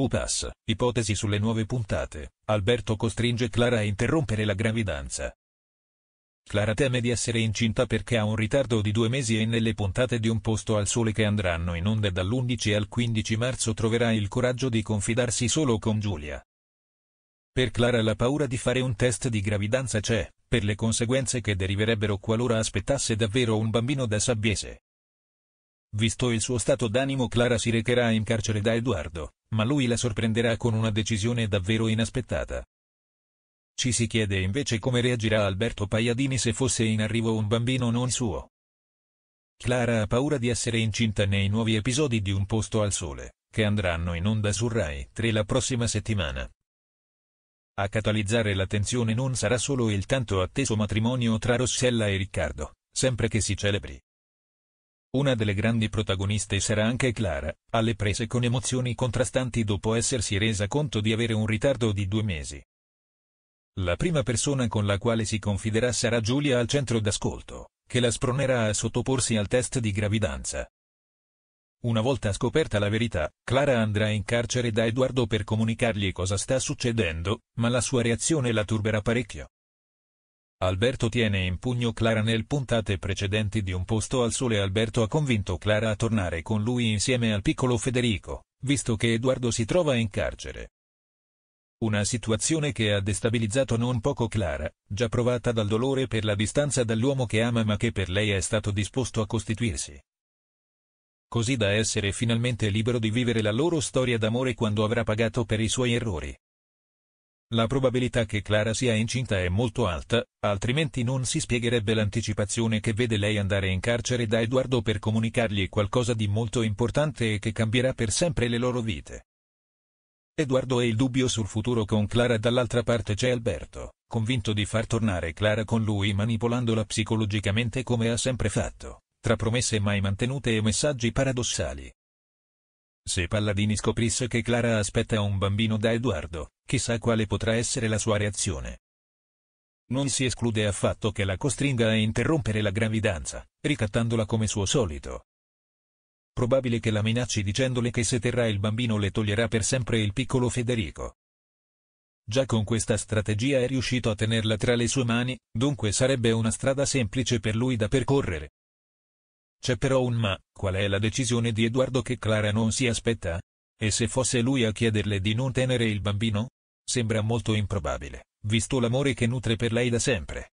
UPAS, ipotesi sulle nuove puntate, Alberto costringe Clara a interrompere la gravidanza. Clara teme di essere incinta perché ha un ritardo di due mesi e nelle puntate di Un posto al sole che andranno in onda dall'11 al 15 marzo troverà il coraggio di confidarsi solo con Giulia. Per Clara la paura di fare un test di gravidanza c'è, per le conseguenze che deriverebbero qualora aspettasse davvero un bambino da sabbiese. Visto il suo stato d'animo Clara si recherà in carcere da Edoardo, ma lui la sorprenderà con una decisione davvero inaspettata. Ci si chiede invece come reagirà Alberto Pagliadini se fosse in arrivo un bambino non suo. Clara ha paura di essere incinta nei nuovi episodi di Un posto al sole, che andranno in onda su Rai 3 la prossima settimana. A catalizzare l'attenzione non sarà solo il tanto atteso matrimonio tra Rossella e Riccardo, sempre che si celebri. Una delle grandi protagoniste sarà anche Clara, alle prese con emozioni contrastanti dopo essersi resa conto di avere un ritardo di due mesi. La prima persona con la quale si confiderà sarà Giulia al centro d'ascolto, che la spronerà a sottoporsi al test di gravidanza. Una volta scoperta la verità, Clara andrà in carcere da Edoardo per comunicargli cosa sta succedendo, ma la sua reazione la turberà parecchio. Alberto tiene in pugno Clara nel puntate precedenti di Un posto al sole Alberto ha convinto Clara a tornare con lui insieme al piccolo Federico, visto che Edoardo si trova in carcere. Una situazione che ha destabilizzato non poco Clara, già provata dal dolore per la distanza dall'uomo che ama ma che per lei è stato disposto a costituirsi. Così da essere finalmente libero di vivere la loro storia d'amore quando avrà pagato per i suoi errori. La probabilità che Clara sia incinta è molto alta, altrimenti non si spiegherebbe l'anticipazione che vede lei andare in carcere da Edoardo per comunicargli qualcosa di molto importante e che cambierà per sempre le loro vite. Edoardo è il dubbio sul futuro con Clara dall'altra parte c'è Alberto, convinto di far tornare Clara con lui manipolandola psicologicamente come ha sempre fatto, tra promesse mai mantenute e messaggi paradossali. Se Palladini scoprisse che Clara aspetta un bambino da Edoardo, chissà quale potrà essere la sua reazione. Non si esclude affatto che la costringa a interrompere la gravidanza, ricattandola come suo solito. Probabile che la minacci dicendole che se terrà il bambino le toglierà per sempre il piccolo Federico. Già con questa strategia è riuscito a tenerla tra le sue mani, dunque sarebbe una strada semplice per lui da percorrere, c'è però un ma, qual è la decisione di Edoardo che Clara non si aspetta? E se fosse lui a chiederle di non tenere il bambino? Sembra molto improbabile, visto l'amore che nutre per lei da sempre.